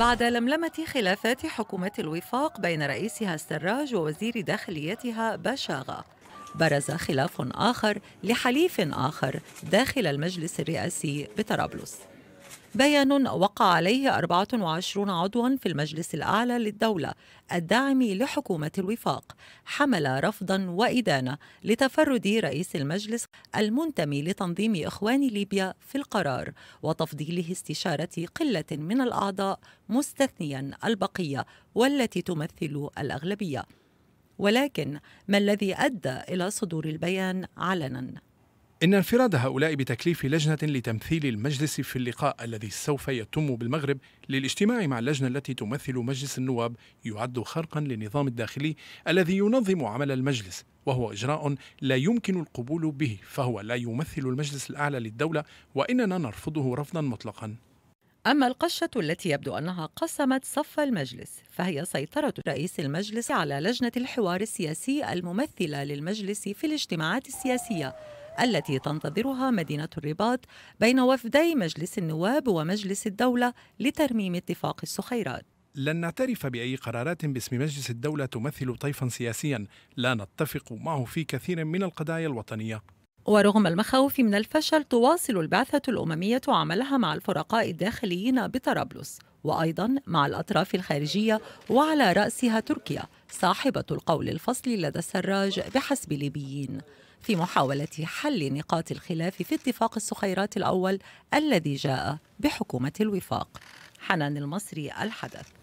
بعد لملمة خلافات حكومة الوفاق بين رئيسها السراج ووزير داخليتها بشاغة برز خلاف آخر لحليف آخر داخل المجلس الرئاسي بطرابلس بيان وقع عليه 24 عضوا في المجلس الأعلى للدولة الداعم لحكومة الوفاق حمل رفضا وإدانة لتفرد رئيس المجلس المنتمي لتنظيم إخوان ليبيا في القرار وتفضيله استشارة قلة من الأعضاء مستثنيا البقية والتي تمثل الأغلبية ولكن ما الذي أدى إلى صدور البيان علنا؟ إن انفراد هؤلاء بتكليف لجنة لتمثيل المجلس في اللقاء الذي سوف يتم بالمغرب للاجتماع مع اللجنة التي تمثل مجلس النواب يعد خرقا للنظام الداخلي الذي ينظم عمل المجلس وهو إجراء لا يمكن القبول به فهو لا يمثل المجلس الأعلى للدولة وإننا نرفضه رفضا مطلقا أما القشة التي يبدو أنها قسمت صف المجلس فهي سيطرة رئيس المجلس على لجنة الحوار السياسي الممثلة للمجلس في الاجتماعات السياسية التي تنتظرها مدينة الرباط بين وفدي مجلس النواب ومجلس الدولة لترميم اتفاق السخيرات لن نعترف بأي قرارات باسم مجلس الدولة تمثل طيفا سياسيا لا نتفق معه في كثير من القضايا الوطنية ورغم المخاوف من الفشل تواصل البعثة الأممية عملها مع الفرقاء الداخليين بطرابلس وأيضا مع الأطراف الخارجية وعلى رأسها تركيا صاحبة القول الفصل لدى السراج بحسب ليبيين في محاولة حل نقاط الخلاف في اتفاق السخيرات الأول الذي جاء بحكومة الوفاق حنان المصري الحدث